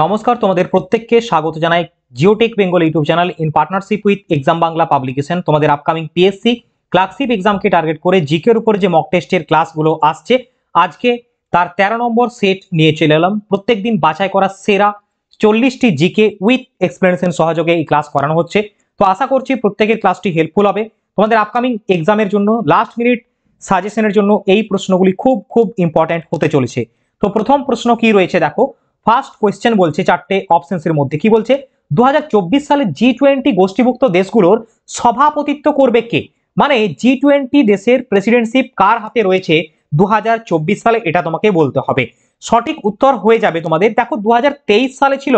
নমস্কার তোমাদের প্রত্যেককে স্বাগত জানাই Geotech Bengal YouTube channel in partnership with exam Bangla publication তোমাদের আপকামিং পিএসসি ক্লার্কশিপ এক্সামকে টার্গেট করে জিকের উপর যে মক টেস্টের ক্লাসগুলো আসছে আজকে তার ১৩ নম্বর সেট নিয়ে চলে এলাম প্রত্যেক দিন বাছাই করা সেরা চল্লিশটি জিকে উইথ এক্সপ্লেনেশন সহযোগে এই ক্লাস করানো হচ্ছে তো আশা করছি প্রত্যেকের ক্লাসটি হেল্পফুল হবে তোমাদের আপকামিং এক্সামের জন্য লাস্ট মিনিট সাজেশনের জন্য এই প্রশ্নগুলি খুব খুব ইম্পর্ট্যান্ট হতে চলেছে তো প্রথম প্রশ্ন কি রয়েছে দেখো ফার্স্ট কোয়েশ্চেন বলছে চারটে অপশনসের মধ্যে কি বলছে দু সালে জি টোয়েন্টি গোষ্ঠীভুক্ত দেশগুলোর সভাপতিত্ব করবে কে মানে জি টোয়েন্টি দেশের প্রেসিডেন্টশিপ কার হাতে রয়েছে দু সালে এটা তোমাকে বলতে হবে সঠিক উত্তর হয়ে যাবে তোমাদের দেখো দু সালে ছিল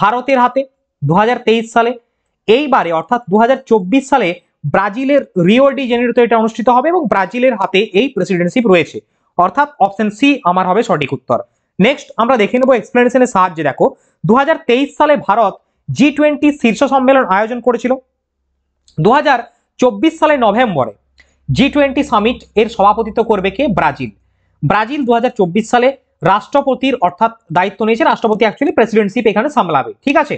ভারতের হাতে দু সালে এইবারে অর্থাৎ দু সালে ব্রাজিলের রিও ডি জেনেরিতে এটা অনুষ্ঠিত হবে এবং ব্রাজিলের হাতে এই প্রেসিডেন্টশিপ রয়েছে অর্থাৎ অপশন সি আমার হবে সঠিক উত্তর নেক্সট আমরা দেখে নেবো এক্সপ্লেনেশনের সাহায্যে দেখো দু সালে ভারত জি টোয়েন্টি শীর্ষ সম্মেলন আয়োজন করেছিল দু সালে নভেম্বরে জি টোয়েন্টি সামিট এর সভাপতিত্ব করবে কে ব্রাজিল ব্রাজিল দু সালে রাষ্ট্রপতির অর্থাৎ দায়িত্ব নিয়েছে রাষ্ট্রপতি অ্যাকচুয়ালি প্রেসিডেন্টশিপ এখানে সামলাবে ঠিক আছে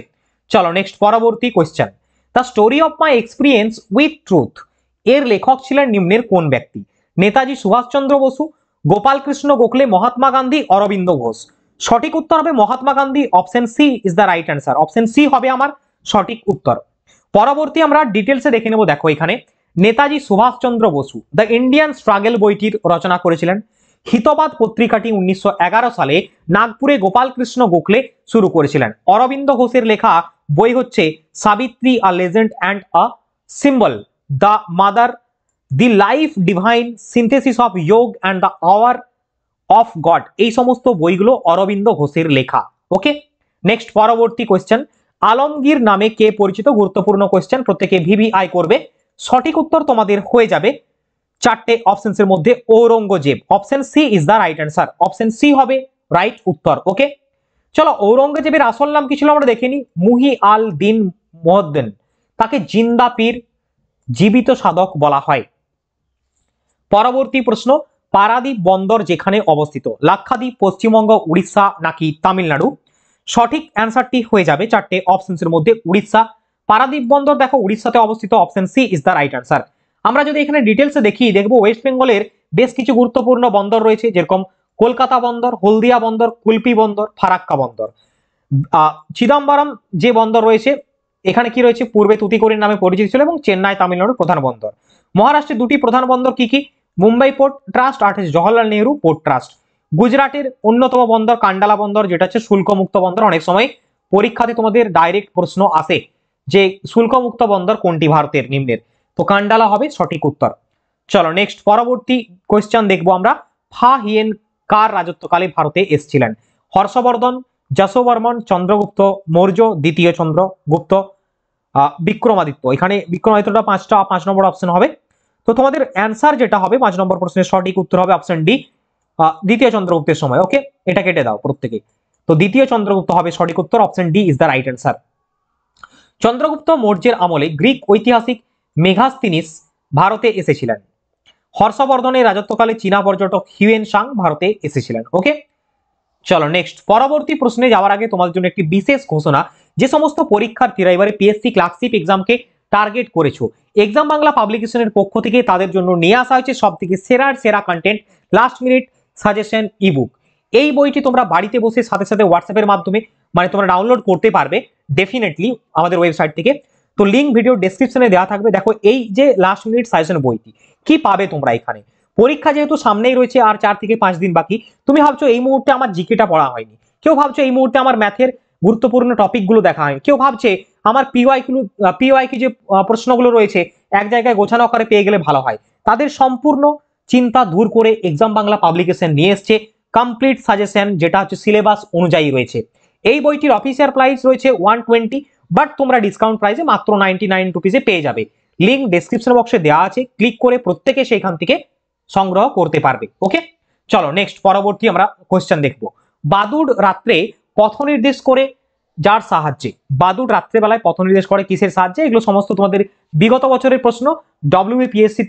চলো নেক্সট পরবর্তী question the story of my experience with truth এর লেখক ছিলেন নিম্নের কোন ব্যক্তি নেতাজি সুভাষচন্দ্র বসু গোপালকৃষ্ণ গোখলে মহাত্মা গান্ধী অরবিন্দ ঘোষ সঠিক উত্তর হবে Mahatma Gandhi option C is the right answer option C হবে আমার সঠিক উত্তর পরবর্তী আমরা ডিটেলসে দেখে নেব দেখো এখানে Netaji Subhash Chandra Bose the Indian struggle বইটির রচনা করেছিলেন হিতবাদ পত্রিকাটি উনিশশো সালে নাগপুরে গোপালকৃষ্ণ গোখলে শুরু করেছিলেন অরবিন্দ ঘোষের লেখা বই হচ্ছে Savitri a legend and a symbol the mother the life divine synthesis of Yoga and the hour of god এই সমস্ত বইগুলো অরবিন্দ ঘোষের লেখা ওকে নেক্সট পরবর্তী কোয়েশ্চেন আলমগীর নামে কে পরিচিত গুরুত্বপূর্ণ কোয়েশ্চেন প্রত্যেকে ভিভিআই করবে সঠিক উত্তর তোমাদের হয়ে যাবে চারটে অপশনসের মধ্যে Aurangzeb option C is the right answer option C হবে রাইট উত্তর ওকে চলো ঔরঙ্গজেবের আসল নাম কি ছিল আমরা দেখিনি মুহি আল দিন মোহদ্দিন তাকে জিন্দা পীর জীবিত সাধক বলা হয় পরবর্তী প্রশ্ন পারাদ্বীপ বন্দর যেখানে অবস্থিত লাক্ষাদ্বীপ পশ্চিমবঙ্গ উড়িষ্যা নাকি তামিলনাড়ু সঠিক অ্যান্সারটি হয়ে যাবে চারটে অপশনসের মধ্যে উড়িষ্যা পারাদ্বীপ বন্দর দেখো উড়িষ্যাতে অবস্থিত option C is the right answer আমরা যদি এখানে ডিটেলসে দেখি দেখবো ওয়েস্ট বেঙ্গলের বেশ কিছু গুরুত্বপূর্ণ বন্দর রয়েছে যেরকম কলকাতা বন্দর হলদিয়া বন্দর কুলপি বন্দর ফারাক্কা বন্দর চিদাম্বরম যে বন্দর রয়েছে এখানে কি রয়েছে পূর্বে তুতিকোরির নামে পরিচিত ছিল এবং চেন্নাই তামিলনাড়ুর প্রধান বন্দর মহারাষ্ট্রের দুটি প্রধান বন্দর কি কি মুম্বাই পোর্ট ট্রাস্ট আর জওয়াহরলাল নেহরু পোর্ট ট্রাস্ট গুজরাটের অন্যতম বন্দর কান্ডালা বন্দর যেটা হচ্ছে শুল্কমুক্ত বন্দর অনেক সময় পরীক্ষাতে তোমাদের ডাইরেক্ট প্রশ্ন আসে যে শুল্কমুক্ত বন্দর কোনটি ভারতের নিম্নের তো কান্ডালা হবে সঠিক উত্তর চলো নেক্সট পরবর্তী কোয়েশ্চেন দেখবো আমরা ফা হিয়েন কার রাজত্বকালে ভারতে এসেছিলেন হর্ষবর্ধন যশোবর্মন চন্দ্রগুপ্ত মৌর্য দ্বিতীয় চন্দ্রগুপ্ত বিক্রমাদিত্য এখানে বিক্রমাদিত্যটা পাঁচটা পাঁচ নম্বর অপশন হবে তো তোমাদের অ্যান্সার যেটা হবে পাঁচ নম্বর প্রশ্নের সঠিক উত্তর হবে অপশন ডি দ্বিতীয় চন্দ্রগুপ্তের সময় ওকে এটা কেটে দাও প্রত্যেকে তো দ্বিতীয় চন্দ্রগুপ্ত হবে সঠিক উত্তর option D is the right answer Chandragupta মৌর্যের আমলে গ্রিক ঐতিহাসিক মেঘাস্তিনিস ভারতে এসেছিলেন হর্ষবর্ধনের রাজত্বকালে চীনা পর্যটক হিউয়েন সাং ভারতে এসেছিলেন ওকে চলো নেক্সট পরবর্তী প্রশ্নে যাওয়ার আগে তোমাদের জন্য একটি বিশেষ ঘোষণা যে সমস্ত পরীক্ষার্থীরা এবারে পিএসসি ক্লাসশিপ এক্সামকে টার্গেট করেছো এক্সাম বাংলা পাবলিকেশনের পক্ষ থেকে তাদের জন্য নিয়ে আসা হয়েছে সব থেকে সেরার সেরা content last minute suggestion ebook এই বইটি তোমরা বাড়িতে বসে সাথে সাথে হোয়াটসঅ্যাপের মাধ্যমে মানে তোমরা ডাউনলোড করতে পারবে ডেফিনেটলি আমাদের ওয়েবসাইট থেকে তো লিঙ্ক ভিডিও ডেসক্রিপশনে দেওয়া থাকবে দেখো এই যে লাস্ট মিনিট সাজেশন বইটি কি পাবে তোমরা এখানে পরীক্ষা যেহেতু সামনেই রয়েছে আর চার থেকে পাঁচ দিন বাকি তুমি ভাবছো এই মুহূর্তে আমার জিকেটা পড়া হয়নি কেউ ভাবছো এই মুহূর্তে আমার ম্যাথের গুরুত্বপূর্ণ টপিকগুলো দেখা হয়নি কেউ ভাবছে আমার পিওয়াইগুলো পিওয়াইকে যে প্রশ্নগুলো রয়েছে এক জায়গায় গোছানো করে পেয়ে গেলে ভালো হয় তাদের সম্পূর্ণ চিন্তা দূর করে এক্সাম বাংলা পাবলিকেশন নিয়ে এসছে কমপ্লিট সাজেশন যেটা হচ্ছে সিলেবাস অনুযায়ী রয়েছে এই বইটির অফিসিয়াল প্রাইস রয়েছে ওয়ান টোয়েন্টি বাট তোমরা ডিসকাউন্ট প্রাইসে মাত্র নাইনটি নাইন রুপিসে পেয়ে যাবে লিঙ্ক ডিসক্রিপশন বক্সে দেওয়া আছে ক্লিক করে প্রত্যেকে সেইখান থেকে সংগ্রহ করতে পারবে ওকে চলো নেক্সট পরবর্তী আমরা কোয়েশ্চেন দেখব বাদুড় রাত্রে পথ নির্দেশ করে যার সাহায্যে বাদুর রাত্রেবেলায় পথ নির্দেশ করে কিসের সাহায্যে এগুলো সমস্ত তোমাদের বিগত বছরের প্রশ্ন ডব্লিউ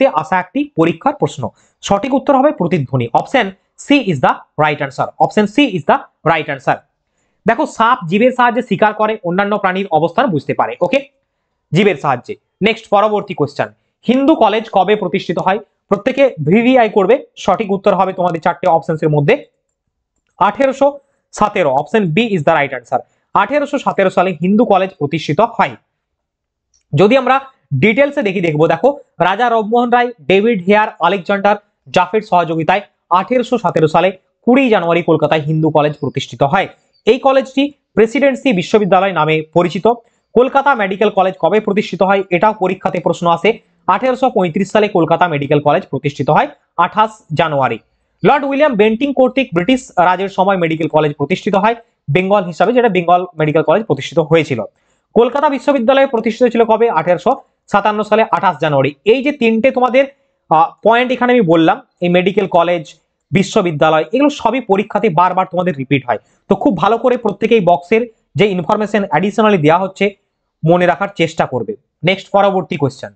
তে আসা একটি পরীক্ষার প্রশ্ন সঠিক উত্তর হবে প্রতিধ্বনি option C is the right answer option C is the right answer দেখো সাপ জীবের সাহায্যে শিকার করে অন্যান্য প্রাণীর অবস্থান বুঝতে পারে ওকে জীবের সাহায্যে নেক্সট পরবর্তী কোয়েশ্চেন হিন্দু কলেজ কবে প্রতিষ্ঠিত হয় প্রত্যেকে ভিভিআই করবে সঠিক উত্তর হবে তোমাদের চারটে অপশনসের মধ্যে আঠেরোশো সতেরো option B is the right answer আঠেরোশো সতেরো সালে হিন্দু কলেজ প্রতিষ্ঠিত হয় যদি আমরা ডিটেলসে দেখি দেখবো দেখো Raja Rammohan Roy David Hare Alexander জাফের সহযোগিতায় আঠেরোশো সতেরো সালে কুড়ি জানুয়ারি কলকাতায় হিন্দু কলেজ প্রতিষ্ঠিত হয় এই কলেজটি প্রেসিডেন্সি বিশ্ববিদ্যালয় নামে পরিচিত কলকাতা মেডিকেল কলেজ কবে প্রতিষ্ঠিত হয় এটাও পরীক্ষাতে প্রশ্ন আসে আঠেরোশো সালে কলকাতা মেডিকেল কলেজ প্রতিষ্ঠিত হয় আঠাশ জানুয়ারি লর্ড উইলিয়াম বেন্টিং কর্তৃক ব্রিটিশ রাজের সময় মেডিকেল কলেজ প্রতিষ্ঠিত হয় বেঙ্গল হিসাবে যেটা বেঙ্গল মেডিকেল কলেজ প্রতিষ্ঠিত হয়েছিল কলকাতা বিশ্ববিদ্যালয়ে প্রতিষ্ঠিত ছিল কবে আঠারোশো সাতান্ন সালে আঠাশ জানুয়ারি এই যে তিনটে তোমাদের পয়েন্ট এখানে আমি বললাম এই মেডিকেল কলেজ বিশ্ববিদ্যালয় এগুলো সবই পরীক্ষাতে বারবার তোমাদের রিপিট হয় তো খুব ভালো করে প্রত্যেকেই বক্সের যে ইনফরমেশন অ্যাডিশনালি দেওয়া হচ্ছে মনে রাখার চেষ্টা করবে নেক্সট পরবর্তী কোয়েশ্চেন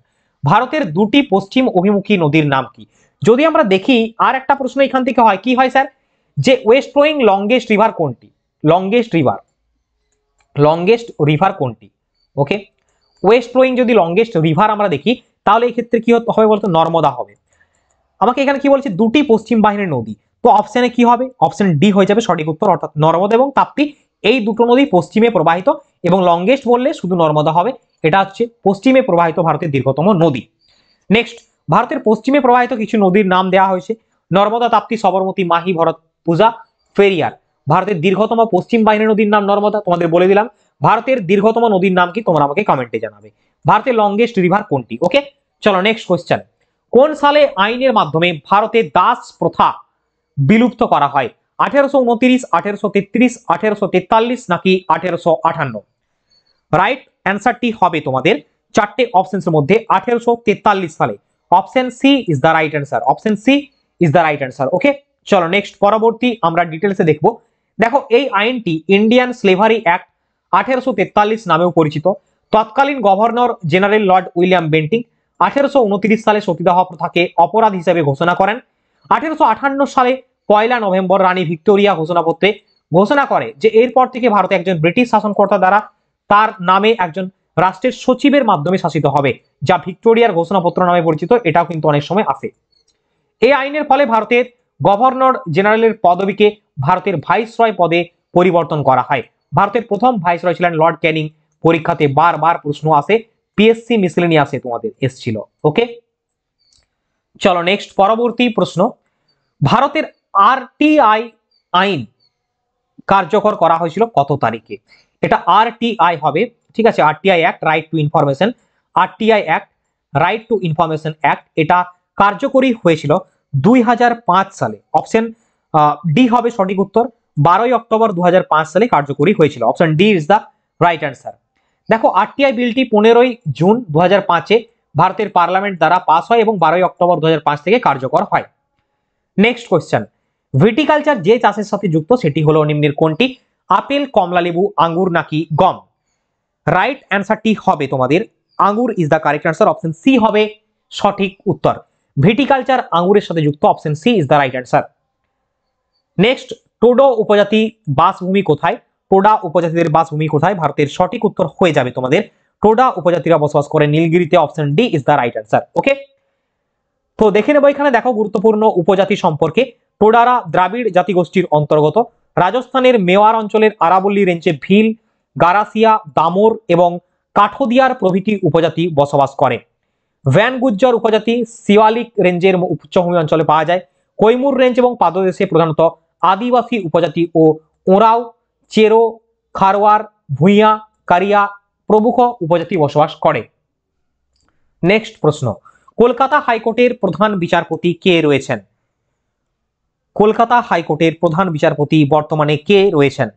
ভারতের দুটি পশ্চিম অভিমুখী নদীর নাম কি যদি আমরা দেখি আর একটা প্রশ্ন এখান থেকে হয় কি হয় স্যার যে ওয়েস্ট ফ্লোয়িং লংগেস্ট রিভার কোনটি লংগেস্ট রিভার লংগেস্ট রিভার কোনটি ওকে ওয়েস্ট ফ্লোয়িং যদি লংগেস্ট রিভার আমরা দেখি তাহলে এই ক্ষেত্রে কি হবে বলতো নর্মদা হবে আমাকে এখানে কি বলছে দুটি পশ্চিম বাহিনীর নদী তো অপশানে কি হবে অপশান ডি হয়ে যাবে সঠিক উত্তর অর্থাৎ নর্মদা এবং তাপ্তি এই দুটো নদী পশ্চিমে প্রবাহিত এবং লংগেস্ট বললে শুধু নর্মদা হবে এটা হচ্ছে পশ্চিমে প্রবাহিত ভারতের দীর্ঘতম নদী নেক্সট ভারতের পশ্চিমে প্রবাহিত কিছু নদীর নাম দেওয়া হয়েছে নর্মদা তাপ্তি সবরমতী মাহি ভরত পূজা ফেরিয়ার ভারতের দীর্ঘতম পশ্চিম বাহিনী নদীর নাম নর্মদা তোমাদের বলে দিলাম ভারতের দীর্ঘতম নদীর নাম কি তোমরা আমাকে কমেন্টে জানাবে ভারতের লংগেস্ট রিভার কোনটি ওকে চলো নেক্সট কোয়েশ্চেন কোন সালে আইনের মাধ্যমে ভারতে দাস প্রথা বিলুপ্ত করা হয় আঠেরোশো উনত্রিশ আঠেরোশো তেত্রিশ আঠেরোশো তেতাল্লিশ নাকি আঠেরোশো আঠান্ন রাইট অ্যান্সারটি হবে তোমাদের চারটে অপশনসের মধ্যে আঠেরোশো তেতাল্লিশ সালে option C is the right answer option C is the right answer okay চলো নেক্সট পরবর্তী আমরা ডিটেলসে দেখবো দেখো এই আইনটি ইন্ডিয়ান স্লেভারি অ্যাক্ট আঠেরোশো তেতাল্লিশ নামেও পরিচিত তৎকালীন governor general Lord William Bentinck আঠেরোশো সালে সতীদাহ প্রথাকে অপরাধ হিসেবে ঘোষণা করেন আঠেরোশো সালে পয়লা নভেম্বর রানী ভিক্টোরিয়া ঘোষণাপত্রে ঘোষণা করে যে এরপর থেকে ভারতে একজন ব্রিটিশ শাসনকর্তা দ্বারা তার নামে একজন রাষ্ট্রের সচিবের মাধ্যমে শাসিত হবে যা ভিক্টোরিয়ার ঘোষণাপত্র নামে পরিচিত এটাও কিন্তু অনেক সময় আসে এই আইনের ফলে ভারতের গভর্নর জেনারেলের পদবীকে ভারতের ভাইসরয় পদে পরিবর্তন করা হয় ভারতের প্রথম ভাইসরয় ছিলেন লর্ড ক্যানিং পরীক্ষাতে বারবার প্রশ্ন আসে পিএসসি আসে তোমাদের এসছিল ওকে চলো নেক্সট পরবর্তী প্রশ্ন ভারতের আরটিআই আইন কার্যকর করা হয়েছিল কত তারিখে এটা আরটিআই হবে ঠিক আছে RTI act right to information RTI act right to information act এটা কার্যকরী হয়েছিল দুই সালে অপশন ডি হবে সঠিক উত্তর বারোই অক্টোবর দু সালে কার্যকরী হয়েছিল option D is the right answer দেখো আরটিআই বিলটি পনেরোই জুন দু হাজার ভারতের পার্লামেন্ট দ্বারা পাস হয় এবং বারোই অক্টোবর দু থেকে কার্যকর হয় নেক্সট কোয়েশ্চেন ভিটিকালচার যে চাষের সাথে যুক্ত সেটি হলো নিম্নের কোনটি আপেল কমলালেবু আঙ্গুর নাকি গম রাইট অ্যান্সারটি হবে তোমাদের আঙ্গুর is the correct answer option C হবে সঠিক উত্তর ভিটিকালচার আঙ্গুরের সাথে যুক্ত option C is the right answer next Toda উপজাতি বাসভূমি কোথায় টোডা উপজাতিদের বাসভূমি কোথায় ভারতের সঠিক উত্তর হয়ে যাবে তোমাদের টোডা উপজাতিরা বসবাস করে নীলগিরিতে option D is the right answer okay তো দেখে নেবো এখানে দেখো গুরুত্বপূর্ণ উপজাতি সম্পর্কে টোডারা দ্রাবিড় জাতিগোষ্ঠীর অন্তর্গত রাজস্থানের মেওয়ার অঞ্চলের আরাবল্লী রেঞ্জে ভিল গারাসিয়া দামোর এবং কাঠোদিয়ার প্রভৃতি উপজাতি বসবাস করে ভ্যান গুজ্জর উপজাতি শিওয়ালিক রেঞ্জের উচ্চভূমি অঞ্চলে পাওয়া যায় কৈমুর রেঞ্জ এবং পাদদেশে প্রধানত আদিবাসী উপজাতি ও ওরাও চেরো খারোয়ার ভুঁইয়া কারিয়া প্রমুখ উপজাতি বসবাস করে নেক্সট প্রশ্ন কলকাতা হাইকোর্টের প্রধান বিচারপতি কে রয়েছেন কলকাতা হাইকোর্টের প্রধান বিচারপতি বর্তমানে কে রয়েছেন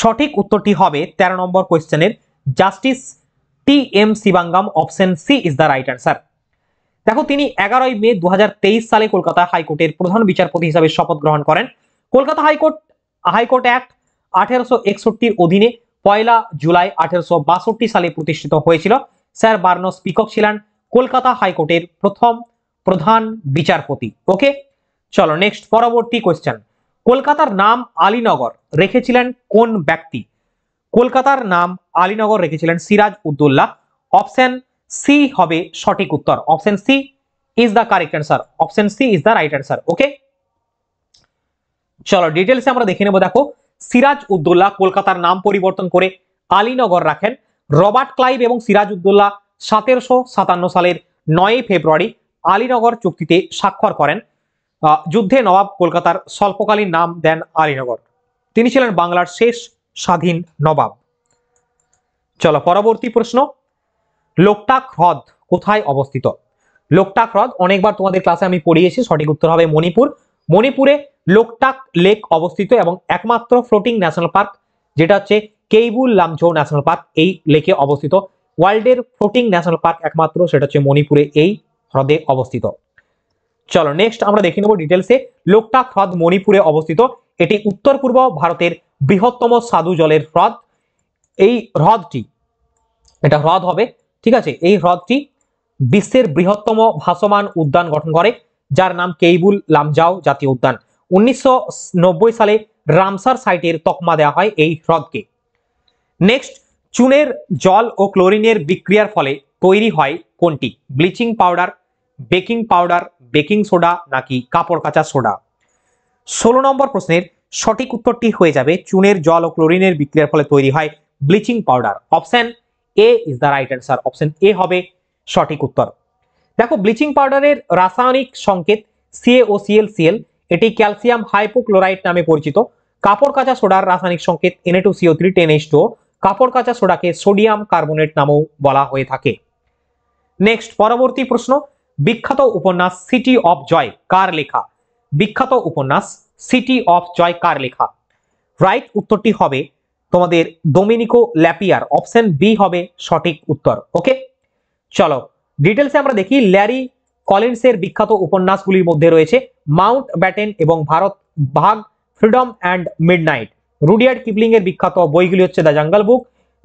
সঠিক উত্তরটি হবে ১৩ নম্বর কোয়েশ্চেনের justice T M Sivagnanam option C is the right answer দেখো তিনি এগারোই মে দু সালে কলকাতা হাইকোর্টের প্রধান বিচারপতি হিসাবে শপথ গ্রহণ করেন কলকাতা হাইকোর্ট হাইকোর্ট অ্যাক্ট আঠেরোশো একষট্টির অধীনে পয়লা জুলাই আঠেরোশো সালে প্রতিষ্ঠিত হয়েছিল স্যার বার্নস পিকক ছিলেন কলকাতা হাইকোর্টের প্রথম প্রধান বিচারপতি ওকে চলো নেক্সট পরবর্তী কোয়েশ্চেন কলকাতার নাম আলীনগর রেখেছিলেন কোন ব্যক্তি কলকাতার নাম আলীনগর রেখেছিলেন সিরাজ উদ্দুল্লাহ অপশন সি হবে সঠিক উত্তর option C is the correct answer option C is the right answer okay চলো ডিটেলসে আমরা দেখে নেবো দেখো সিরাজ উদ্দুল্লাহ কলকাতার নাম পরিবর্তন করে আলীনগর রাখেন রবার্ট ক্লাইভ এবং সিরাজ উদ্দুল্লাহ সতেরোশো সাতান্ন সালের নয় ফেব্রুয়ারি আলীনগর চুক্তিতে স্বাক্ষর করেন যুদ্ধে নবাব কলকাতার স্বল্পকালীন নাম দেন আলীনগর তিনি ছিলেন বাংলার শেষ স্বাধীন নবাব চলো পরবর্তী প্রশ্ন লোকটাক হ্রদ কোথায় অবস্থিত লোকটাক হ্রদ অনেকবার তোমাদের ক্লাসে আমি পড়িয়েছি সঠিক উত্তর হবে মণিপুর মণিপুরে লোকটাক লেক অবস্থিত এবং একমাত্র ফ্লোটিং ন্যাশনাল পার্ক যেটা হচ্ছে কেইবুল লামঝো ন্যাশনাল পার্ক এই লেকে অবস্থিত ওয়ার্ল্ডের ফ্লোটিং ন্যাশনাল পার্ক একমাত্র সেটা হচ্ছে মণিপুরে এই হ্রদে অবস্থিত চলো নেক্সট আমরা দেখে নেব ডিটেলসে লোকটাক হ্রদ মণিপুরে অবস্থিত এটি উত্তর পূর্ব ভারতের বৃহত্তম সাধু জলের হ্রদ এই হ্রদটি এটা হ্রদ হবে ঠিক আছে এই হ্রদটি বিশ্বের বৃহত্তম ভাসমান উদ্যান গঠন করে যার নাম কেইবুল লামজাও জাতীয় উদ্যান উনিশশো সালে রামসার সাইটের তকমা দেওয়া হয় এই হ্রদকে নেক্সট চুনের জল ও ক্লোরিনের বিক্রিয়ার ফলে তৈরি হয় কোনটি bleaching powder baking powder baking soda নাকি কাপড় কাঁচা সোডা ষোলো নম্বর প্রশ্নের সঠিক উত্তরটি হয়ে যাবে চুনের জল ও ক্লোরিনের বিক্রিয়ার ফলে তৈরি হয় bleaching powder option A is the right answer option A হবে সঠিক উত্তর দেখো ব্লিচিং পাউডারের রাসায়নিক সংকেত সিএও সিএল সিএল এটি ক্যালসিয়াম হাইপোক্লোরাইড নামে পরিচিত কাপড় কাঁচা সোডার রাসায়নিক সংকেত NA two CO three ten H two কাপড় কাঁচা সোডাকে সোডিয়াম কার্বোনেট নামেও বলা হয়ে থাকে নেক্সট পরবর্তী প্রশ্ন বিখ্যাত উপন্যাস সিটি অফ জয় কার লেখা বিখ্যাত উপন্যাস সিটি অফ জয় কার লেখা রাইট উত্তরটি হবে তোমাদের ডোমিনিকো ল্যাপিয়ার অপশন বি হবে সঠিক উত্তর ওকে চলো ডিটেলসে আমরা দেখি ল্যারি কলিন্সের বিখ্যাত উপন্যাসগুলির মধ্যে রয়েছে মাউন্ট ব্যাটেন এবং ভারত ভাগ freedom and midnight Rudyard Kipling এর বিখ্যাত বইগুলি হচ্ছে the jungle book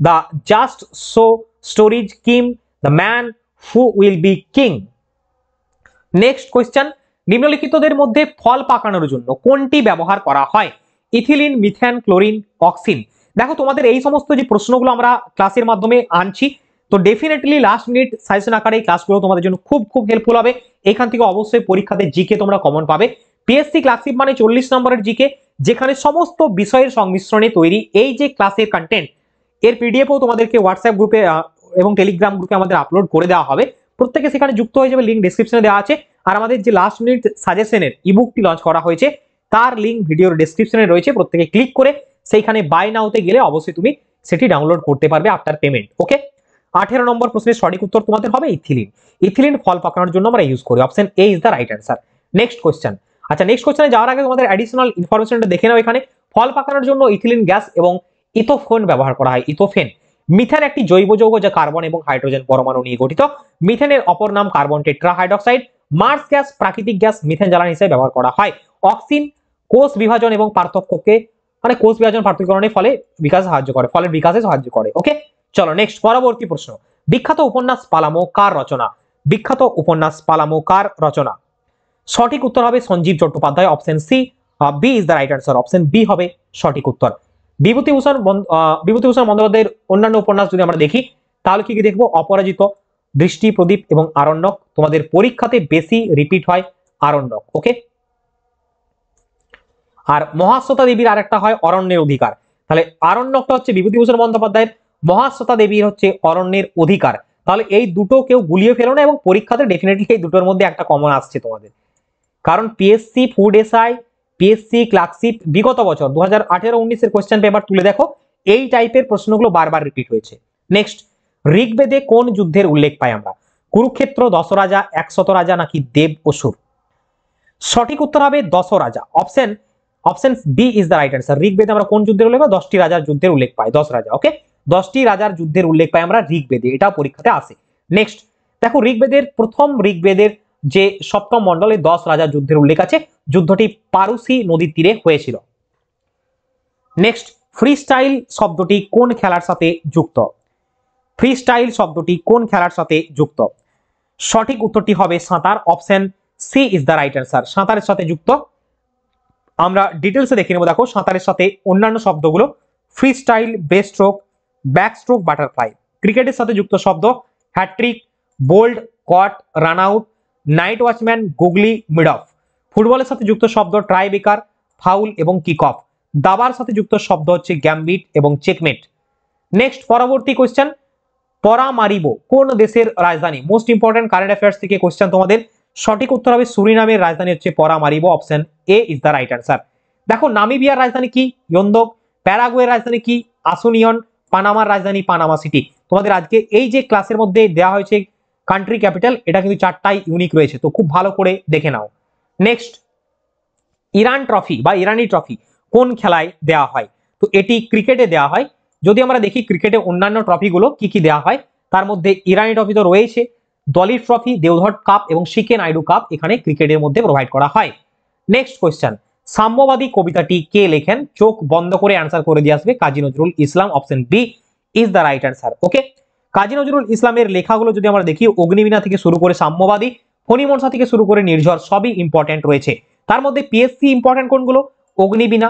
the just so stories Kim the man who will be king next question নিম্নলিখিতদের মধ্যে ফল পাকানোর জন্য কোনটি ব্যবহার করা হয় ইথিলিন মিথ্যান ক্লোরিন অক্সিন দেখো তোমাদের এই সমস্ত যে প্রশ্নগুলো আমরা ক্লাসের মাধ্যমে আনছি তো ডেফিনেটলি লাস্ট মিনিট সাজেশন আকারে এই ক্লাসগুলো তোমাদের জন্য খুব খুব হেল্পফুল হবে এখান থেকে অবশ্যই পরীক্ষাতে জিকে তোমরা কমন পাবে পিএসসি ক্লাসিক মানে চল্লিশ নম্বরের জিকে যেখানে সমস্ত বিষয়ের সংমিশ্রণে তৈরি এই যে ক্লাসের কন্টেন্ট এর পিডিএফও তোমাদেরকে হোয়াটসঅ্যাপ গ্রুপে এবং টেলিগ্রাম গ্রুপে আমাদের আপলোড করে দেওয়া হবে প্রত্যেকে সেখানে যুক্ত হয়ে যাবে লিঙ্ক ডিসক্রিপশনে দেওয়া আছে আর আমাদের যে লাস্ট মিনিট সাজেশনের ইবুকটি লঞ্চ করা হয়েছে তার লিঙ্ক ভিডিওর ডিসক্রিপশনে রয়েছে প্রত্যেকে ক্লিক করে সেইখানে বাই নাওতে গেলে অবশ্যই তুমি সেটি ডাউনলোড করতে পারবে আফটার পেমেন্ট ওকে আঠেরো নম্বর প্রশ্নের সঠিক উত্তর তোমাদের হবে ইথিলিন ইথিলিন ফল পাকানোর জন্য আমরা ইউজ করি অপশন আচ্ছা, A is the right answer next question আচ্ছা নেক্সট কোয়েশ্চেনে যাওয়ার আগে তোমাদের অ্যাডিশনাল ইনফরমেশনটা দেখে নাও এখানে ফল পাকানোর জন্য ইথিলিন গ্যাস এবং ইথোফোন ব্যবহার করা হয় ইথোফেন মিথেন একটি জৈব যৌগ যা কার্বন এবং হাইড্রোজেন পরমাণু নিয়ে গঠিত মিথেনের অপর নাম কার্বন টেট্রাহাইড্রক্সাইড মার্স গ্যাস প্রাকৃতিক গ্যাস মিথেন জ্বালানি হিসেবে ব্যবহার করা হয় অক্সিন কোষ বিভাজন এবং পার্থক্যকে মানে কোষ বিভাজন পার্থক্যকরণের ফলে বিকাশে সাহায্য করে ফলের বিকাশে সাহায্য করে ওকে চলো নেক্সট পরবর্তী প্রশ্ন বিখ্যাত উপন্যাস পালামো কার রচনা বিখ্যাত উপন্যাস পালামো কার রচনা সঠিক উত্তর হবে Sanjib Chattopadhyay option C B is the right answer option B হবে সঠিক উত্তর বিভূতিভূষণ uh, বিভূতিভূষণ বন্দ্যোপাধ্যায়ের অন্যান্য উপন্যাস যদি আমরা দেখি তাহলে কি কি দেখবো অপরাজিত দৃষ্টি প্রদীপ এবং আরণ্যক তোমাদের পরীক্ষাতে বেশি রিপিট হয় আরণ্যক ওকে আর মহাশ্রতা দেবীর আরেকটা হয় অরণ্যের অধিকার তাহলে আরণ্যকটা হচ্ছে বিভূতিভূষণ বন্দ্যোপাধ্যায়ের মহাশ্রতা দেবীর হচ্ছে অরণ্যের অধিকার তাহলে এই দুটো কেউ গুলিয়ে ফেলো না এবং পরীক্ষাতে ডেফিনেটলি এই দুটোর মধ্যে একটা কমন আসছে তোমাদের কারণ PSC food SI PSC clerkship বিগত বছর দু হাজার আঠেরো উনিশের কোয়েশ্চেন পেপার তুলে দেখো এই টাইপের প্রশ্নগুলো বারবার রিপিট হয়েছে নেক্সট ঋগ্বেদে কোন যুদ্ধের উল্লেখ পাই আমরা কুরুক্ষেত্র দশরাজা একশত রাজা নাকি দেব অসুর সঠিক উত্তর হবে দশ রাজা option option B is the right answer ঋগ্বেদে আমরা কোন যুদ্ধের উল্লেখ দশটি রাজার যুদ্ধের উল্লেখ পাই দশ রাজা ওকে দশটি রাজার যুদ্ধের উল্লেখ পাই আমরা ঋগ্বেদে এটাও পরীক্ষাতে আসে নেক্সট দেখো ঋগ্বেদের প্রথম ঋগ্বেদের যে সপ্তম মণ্ডলে দশ রাজার যুদ্ধের উল্লেখ আছে যুদ্ধটি পারুসি নদীর তীরে হয়েছিল নেক্সট ফ্রি স্টাইল শব্দটি কোন খেলার সাথে যুক্ত ফ্রি স্টাইল শব্দটি কোন খেলার সাথে যুক্ত সঠিক উত্তরটি হবে সাঁতার option C is the right answer সাঁতারের সাথে যুক্ত আমরা ডিটেলসে দেখে নেবো দেখো সাঁতারের সাথে অন্যান্য শব্দগুলো freestyle breaststroke backstroke butterfly ক্রিকেটের সাথে যুক্ত শব্দ hat trick bowled caught run out night watchman googly mid off ফুটবলের সাথে যুক্ত শব্দ ট্রাই বেকার ফাউল এবং কিক অফ দাবার সাথে যুক্ত শব্দ হচ্ছে গ্যামবিট এবং চেকমেট নেক্সট পরবর্তী কোয়েশ্চেন পরামারিবো কোন দেশের রাজধানী মোস্ট ইম্পর্টেন্ট কারেন্ট অ্যাফেয়ার্স থেকে কোশ্চেন তোমাদের সঠিক উত্তর হবে সুরিনামের রাজধানী হচ্ছে Paramaribo option A is the right answer দেখো নামিবিয়ার রাজধানী কি ইন্দোক প্যারাগুয়ের রাজধানী কি আসুনিয়ন পানামার রাজধানী পানামা সিটি তোমাদের আজকে এই যে ক্লাসের মধ্যে দেওয়া হয়েছে কান্ট্রি ক্যাপিটাল এটা কিন্তু চারটাই ইউনিক রয়েছে তো খুব ভালো করে দেখে নাও নেক্সট ইরান ট্রফি বা ইরানি ট্রফি কোন খেলায় দেয়া হয় তো এটি ক্রিকেটে দেয়া হয় যদি আমরা দেখি ক্রিকেটে অন্যান্য ট্রফিগুলো কি কি দেওয়া হয় তার মধ্যে ইরানি ট্রফি তো রয়েছে দলির ট্রফি দেওধর কাপ এবং শিকে নাইডু কাপ এখানে ক্রিকেটের মধ্যে প্রোভাইড করা হয় নেক্সট কোয়েশ্চেন সাম্যবাদী কবিতাটি কে লেখেন চোখ বন্ধ করে অ্যান্সার করে দিয়ে আসবে Kazi Nazrul Islam option B is the right answer okay Kazi Nazrul ইসলামের লেখাগুলো যদি আমরা দেখি অগ্নিবীণা থেকে শুরু করে সাম্যবাদী ফণিমনসা থেকে শুরু করে নির্ঝর সবই ইম্পর্টেন্ট রয়েছে তার মধ্যে পিএসসি ইম্পর্টেন্ট কোনগুলো অগ্নিবীণা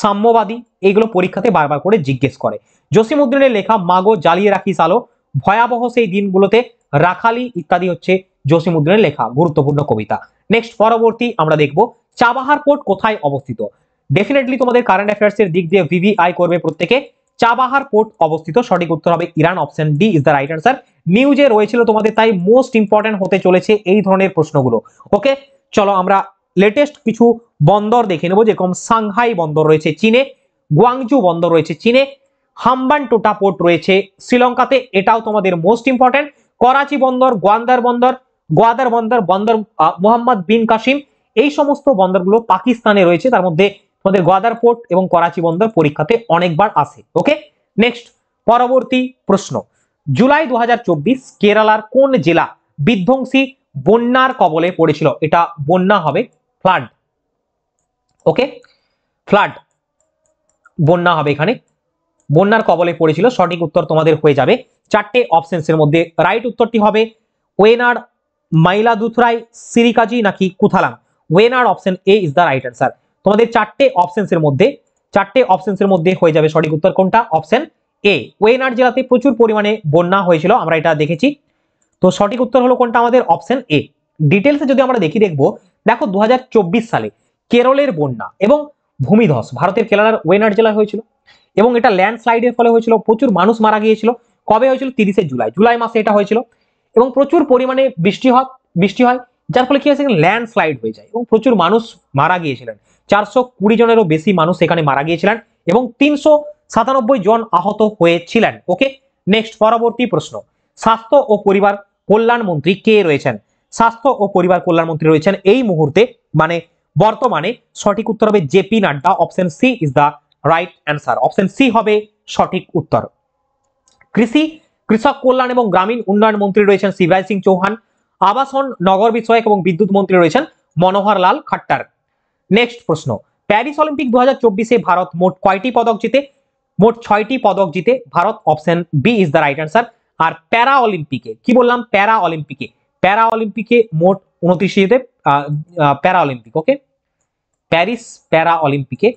সাম্যবাদী এইগুলো পরীক্ষাতে বারবার করে জিজ্ঞেস করে জসিমুদ্দিনের লেখা মাগো জ্বালিয়ে রাখিস আলো ভয়াবহ সেই দিনগুলোতে রাখালি ইত্যাদি হচ্ছে জসিমুদ্দিনের লেখা গুরুত্বপূর্ণ কবিতা নেক্সট পরবর্তী আমরা দেখব চাবাহার কোর্ট কোথায় অবস্থিত ডেফিনেটলি তোমাদের কারেন্ট অ্যাফেয়ার্সের দিক দিয়ে ভিভিআই করবে প্রত্যেকে চাবাহার কোর্ট অবস্থিত সঠিক উত্তর হবে Iran option D is the right answer নিউজে রয়েছিল তোমাদের তাই মোস্ট ইম্পর্টেন্ট হতে চলেছে এই ধরনের প্রশ্নগুলো ওকে চলো আমরা লেটেস্ট কিছু বন্দর দেখে নেবো যেরকম সাংহাই বন্দর রয়েছে চীনে গুয়াংজু বন্দর রয়েছে চীনে হাম্বান টোটা পোর্ট রয়েছে শ্রীলঙ্কাতে এটাও তোমাদের মোস্ট ইম্পর্টেন্ট করাচি বন্দর গোয়ান্দার বন্দর গোয়াদার বন্দর বন্দর মোহাম্মদ বিন কাসিম এই সমস্ত বন্দরগুলো পাকিস্তানে রয়েছে তার মধ্যে তোমাদের গোয়াদার পোর্ট এবং করাচি বন্দর পরীক্ষাতে অনেকবার আসে ওকে নেক্সট পরবর্তী প্রশ্ন জুলাই দু কেরালার কোন জেলা বিধ্বংসী বন্যার কবলে পড়েছিল এটা বন্যা হবে ফ্লাড ওকে ফ্লাড বন্যা হবে এখানে বন্যার কবলে পড়েছিল সঠিক উত্তর তোমাদের হয়ে যাবে চারটে অপশনসের মধ্যে রাইট উত্তরটি হবে ওয়েনার মাইলাদুথরাই সিরিকাজি নাকি কুথালাম ওয়েনার option A is the right answer তোমাদের চারটে অপশনসের মধ্যে চারটে অপশনসের মধ্যে হয়ে যাবে সঠিক উত্তর কোনটা অপশন এ ওয়েনার জেলাতে প্রচুর পরিমাণে বন্যা হয়েছিল আমরা এটা দেখেছি তো সঠিক উত্তর হলো কোনটা আমাদের অপশন এ ডিটেলসে যদি আমরা দেখি দেখব দেখো দু সালে কেরলের বন্যা এবং ভূমিধস ভারতের কেরালার ওয়েনার জেলায় হয়েছিল এবং এটা ল্যান্ডস্লাইডের ফলে হয়েছিল প্রচুর মানুষ মারা গিয়েছিল কবে হয়েছিল তিরিশে জুলাই জুলাই মাসে এটা হয়েছিল এবং প্রচুর পরিমাণে বৃষ্টি হয় বৃষ্টি হয় যার ফলে কি হয়েছে ল্যান্ড ল্যান্ডস্লাইড হয়ে যায় এবং প্রচুর মানুষ মারা গিয়েছিলেন চারশো কুড়ি জনেরও বেশি মানুষ সেখানে মারা গিয়েছিলেন এবং তিনশো সাতানব্বই জন আহত হয়েছিলেন ওকে নেক্সট পরবর্তী প্রশ্ন স্বাস্থ্য ও পরিবার কল্যাণ মন্ত্রী কে রয়েছেন স্বাস্থ্য ও পরিবার কল্যাণ মন্ত্রী রয়েছেন এই মুহূর্তে মানে বর্তমানে সঠিক উত্তর হবে JP Nadda option C is the right answer option C হবে সঠিক উত্তর কৃষি কৃষক কল্যাণ এবং গ্রামীণ উন্নয়ন মন্ত্রী রয়েছেন শিবরাজ সিং চৌহান আবাসন নগর বিষয়ক এবং বিদ্যুৎ মন্ত্রী রয়েছেন মনোহর লাল খাট্টার নেক্সট প্রশ্ন প্যারিস অলিম্পিক দু হাজার ভারত মোট কয়টি পদক জিতে মোট ছয়টি পদক জিতে Bharat option B is the right answer আর প্যারা অলিম্পিকে কি বললাম প্যারা অলিম্পিকে প্যারা অলিম্পিকে মোট উনত্রিশটিতে প্যারা অলিম্পিক ওকে প্যারিস প্যারা অলিম্পিকে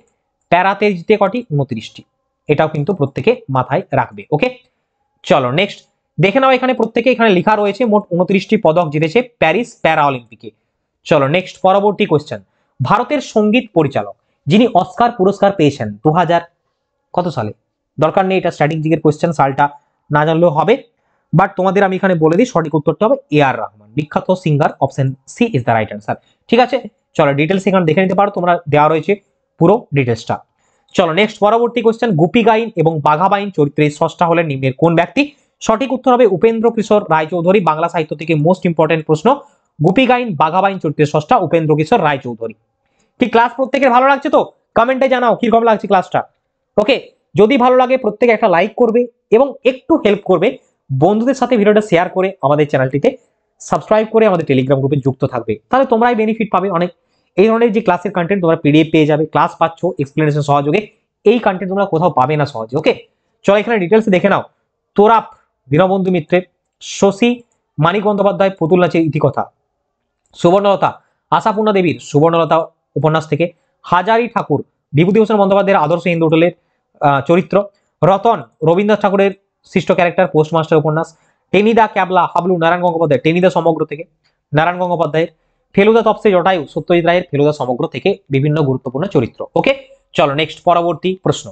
প্যারাতে জিতে কটি উনত্রিশটি এটাও কিন্তু প্রত্যেকে মাথায় রাখবে ওকে চলো নেক্সট দেখে নাও এখানে প্রত্যেকে এখানে লেখা রয়েছে মোট উনত্রিশটি পদক জিতেছে প্যারিস প্যারা অলিম্পিকে চলো নেক্সট পরবর্তী কোয়েশ্চেন ভারতের সঙ্গীত পরিচালক যিনি অস্কার পুরস্কার পেয়েছেন দু কত সালে দরকার নেই এটা স্ট্র্যাটেজিকের কোয়েশ্চেন সালটা না জানলেও হবে বাট তোমাদের আমি এখানে বলে দিই সঠিক উত্তরটা হবে এ আর রহমান বিখ্যাত singer option C is the right answer ঠিক আছে চলো ডিটেলস এখানে দেখে নিতে পারো তোমরা দেওয়া রয়েছে পুরো ডিটেলসটা চলো নেক্সট পরবর্তী কোয়েশ্চেন গুপি গাইন এবং বাঘা বাইন চরিত্রের স্রষ্টা হলেন নিম্নের কোন ব্যক্তি সঠিক উত্তর হবে উপেন্দ্র কিশোর রায়চৌধুরী বাংলা সাহিত্য থেকে মোস্ট ইম্পর্টেন্ট প্রশ্ন গুপি গাইন বাঘা বাইন চরিত্রের স্রষ্টা উপেন্দ্র কিশোর রায়চৌধুরী কি ক্লাস প্রত্যেকের ভালো লাগছে তো কমেন্টে জানাও কিরকম লাগছে ক্লাসটা ওকে যদি ভালো লাগে প্রত্যেকে একটা লাইক করবে এবং একটু হেল্প করবে বন্ধুদের সাথে ভিডিওটা শেয়ার করে আমাদের চ্যানেলটিতে সাবস্ক্রাইব করে আমাদের টেলিগ্রাম গ্রুপে যুক্ত থাকবে তাহলে তোমরাই বেনিফিট পাবে অনেক এই ধরনের যে ক্লাসের কন্টেন্ট তোমরা পিডিএফ পেয়ে যাবে ক্লাস পাচ্ছ এক্সপ্লেনেশন সহযোগে এই কন্টেন্ট তোমরা কোথাও পাবে না সহজে ওকে চলো এখানে ডিটেলস দেখে নাও তোরাপ দীনবন্ধু মিত্রের শশী মানিক বন্দ্যোপাধ্যায় পুতুল নাচের ইতিকথা সুবর্ণলতা আশাপূর্ণা দেবীর সুবর্ণলতা উপন্যাস থেকে হাজারি ঠাকুর বিভূতিভূষণ বন্দ্যোপাধ্যায়ের আদর্শ হিন্দু হোটেলের চরিত্র রতন রবীন্দ্রনাথ ঠাকুরের সৃষ্ট ক্যারেক্টার পোস্টমাস্টার উপন্যাস টেনিদা ক্যাবলা হাবলু নারায়ণ গঙ্গোপাধ্যায় টেনিদা সমগ্র থেকে নারায়ণ গঙ্গোপাধ্যায়ের ফেলুদা তপসে জটায়ু সত্যজিৎ রায়ের ফেলুদা সমগ্র থেকে বিভিন্ন গুরুত্বপূর্ণ চরিত্র ওকে চলো নেক্সট পরবর্তী প্রশ্ন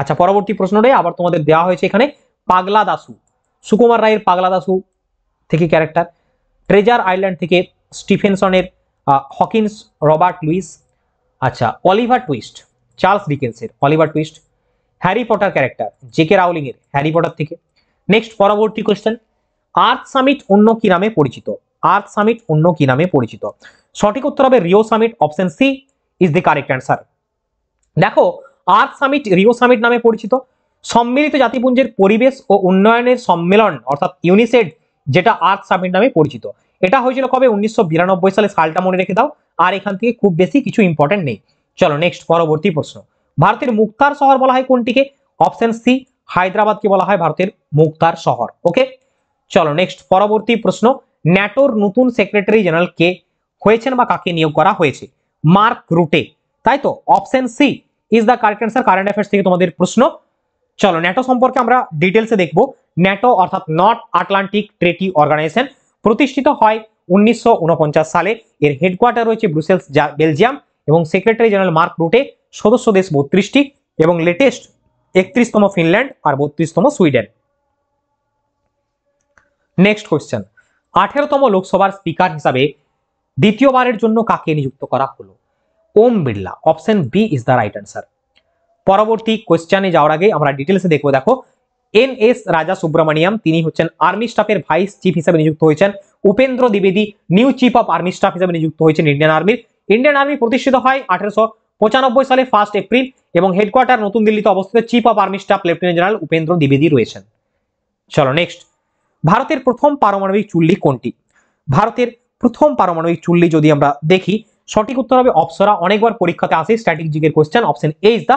আচ্ছা পরবর্তী প্রশ্নটাই আবার তোমাদের দেওয়া হয়েছে এখানে পাগলা দাসু সুকুমার রায়ের পাগলা দাসু থেকে ক্যারেক্টার ট্রেজার আইল্যান্ড থেকে স্টিফেনসনের হকিন্স রবার্ট লুইস আচ্ছা অলিভার টুইস্ট চার্লস ডিকেন্সের Oliver Twist Harry Potter character J K Rowling এর হ্যারি পটার থেকে নেক্সট পরবর্তী কোয়েশ্চেন আর্থ সামিট অন্য কি নামে পরিচিত আর্থ সামিট অন্য কি নামে পরিচিত সঠিক উত্তর হবে Rio summit option C is the correct answer দেখো আর্থ সামিট রিও সামিট নামে পরিচিত সম্মিলিত জাতিপুঞ্জের পরিবেশ ও উন্নয়নের সম্মেলন অর্থাৎ ইউনিসেড যেটা আর্থ সামিট নামে পরিচিত এটা হয়েছিল কবে উনিশশো সালে সালটা মনে রেখে দাও আর এখান থেকে খুব বেশি কিছু ইম্পর্টেন্ট নেই চলো নেক্সট পরবর্তী প্রশ্ন ভারতের মুক্তার শহর বলা হয় কোনটিকে অপশন সি হায়দ্রাবাদকে বলা হয় ভারতের মুক্তার শহর ওকে চলো নেক্সট পরবর্তী প্রশ্ন ন্যাটোর নতুন সেক্রেটারি জেনারেল কে হয়েছেন বা কাকে নিয়োগ করা হয়েছে মার্ক রুটে তাই তো option C is the correct answer current affairs থেকে তোমাদের প্রশ্ন চলো ন্যাটো সম্পর্কে আমরা ডিটেলসে দেখব ন্যাটো অর্থাৎ নর্থ আটলান্টিক ট্রেটি অর্গানাইজেশন প্রতিষ্ঠিত হয় উনিশশো সালে এর হেডকোয়ার্টার রয়েছে ব্রুসেলস বেলজিয়াম এবং সেক্রেটারি জেনারেল মার্ক রুটে সদস্য দেশ বত্রিশটি এবং লেটেস্ট একত্রিশতম ফিনল্যান্ড আর বত্রিশতম সুইডেন নেক্সট কোয়েশ্চেন আঠেরোতম লোকসভার স্পিকার হিসাবে দ্বিতীয়বারের জন্য কাকে নিযুক্ত করা হলো Om Birla option B is the right answer পরবর্তী কোয়েশ্চানে যাওয়ার আগে আমরা ডিটেলসে দেখবো দেখো এন এস রাজা সুব্রমণিয়াম তিনি হচ্ছেন আর্মি স্টাফের ভাইস চিফ হিসাবে নিযুক্ত হয়েছেন উপেন্দ্র দ্বিবেদী new chief of army staff হিসেবে নিযুক্ত হয়েছেন ইন্ডিয়ান আর্মির ইন্ডিয়ান আর্মি প্রতিষ্ঠিত হয় আঠারোশো পঁচানব্বই সালে ফার্স্ট এপ্রিল এবং হেডকোয়ার্টার নতুন দিল্লিতে অবস্থিত chief of army staff lieutenant general Upendra দ্বিবেদী রয়েছেন চলো নেক্সট ভারতের প্রথম পারমাণবিক চুল্লি কোনটি ভারতের প্রথম পারমাণবিক চুল্লি যদি আমরা দেখি সঠিক উত্তর হবে অপসরা অনেকবার পরীক্ষাতে আসে স্ট্র্যাটেজিকের question option A is the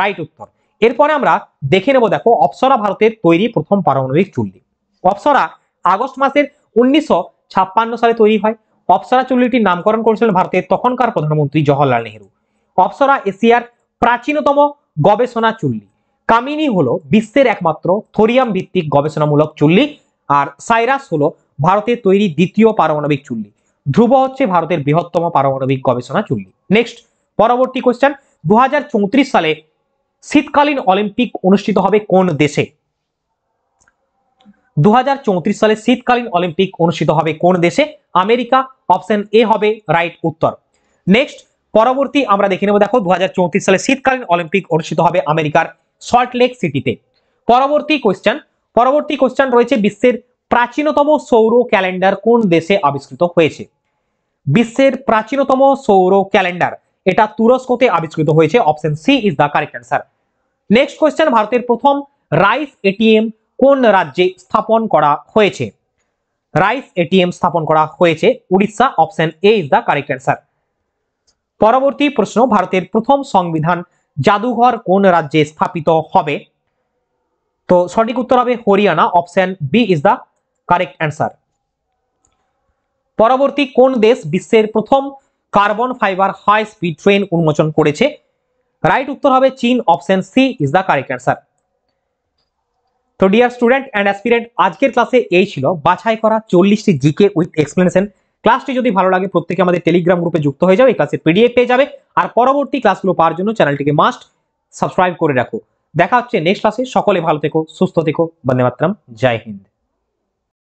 right উত্তর এরপরে আমরা দেখে নেব দেখো অপসরা ভারতের তৈরি প্রথম পারমাণবিক চুল্লি অপসরা আগস্ট মাসের উনিশশো সালে তৈরি হয় অপসরা চুল্লিটির নামকরণ করেছিলেন ভারতের তখনকার প্রধানমন্ত্রী জওহরলাল নেহরু অপসরা এশিয়ার প্রাচীনতম গবেষণা চুল্লি কামিনী হলো বিশ্বের একমাত্র থোরিয়াম ভিত্তিক গবেষণামূলক চুল্লি আর সাইরাস হলো ভারতের তৈরি দ্বিতীয় পারমাণবিক চুল্লি ধ্রুব হচ্ছে ভারতের বৃহত্তম পারমাণবিক গবেষণা চুল্লি নেক্সট পরবর্তী কোয়েশ্চেন দু সালে শীতকালীন অলিম্পিক অনুষ্ঠিত হবে কোন দেশে দু সালে শীতকালীন অলিম্পিক অনুষ্ঠিত হবে কোন দেশে আমেরিকা অপশন এ হবে রাইট উত্তর নেক্সট পরবর্তী আমরা দেখে নেব দেখো দু সালে শীতকালীন অলিম্পিক অনুষ্ঠিত হবে আমেরিকার সল্ট লেক সিটিতে পরবর্তী কোয়েশ্চেন পরবর্তী কোয়েশ্চেন রয়েছে বিশ্বের প্রাচীনতম সৌর ক্যালেন্ডার কোন দেশে আবিষ্কৃত হয়েছে বিশ্বের প্রাচীনতম সৌর ক্যালেন্ডার এটা তুরস্কতে আবিষ্কৃত হয়েছে option C is the correct answer next question ভারতের প্রথম রাইস এটিএম কোন রাজ্যে স্থাপন করা হয়েছে রাইস এটিএম স্থাপন করা হয়েছে Orissa option A is the correct answer পরবর্তী প্রশ্ন ভারতের প্রথম সংবিধান জাদুঘর কোন রাজ্যে স্থাপিত হবে তো সঠিক উত্তর হবে Haryana option B is the correct answer পরবর্তী কোন দেশ বিশ্বের প্রথম carbon fibre high speed train উন্মোচন করেছে রাইট উত্তর হবে চীন option C is the correct answer তো ডিয়ার স্টুডেন্ট অ্যান্ড অ্যাসপিরেন্ট আজকের ক্লাসে এই ছিল বাছাই করা চল্লিশটি জিকে উইথ এক্সপ্লেনেশন ক্লাসটি যদি ভালো লাগে প্রত্যেকে আমাদের টেলিগ্রাম গ্রুপে যুক্ত হয়ে যাবে ক্লাসের পিডিএফ পেয়ে যাবে আর পরবর্তী ক্লাসগুলো পাওয়ার জন্য চ্যানেলটিকে মাস্ট সাবস্ক্রাইব করে রাখো দেখা হচ্ছে নেক্সট ক্লাসে সকলে ভালো থেকো সুস্থ থেকো বন্দে মাতরম জয় হিন্দ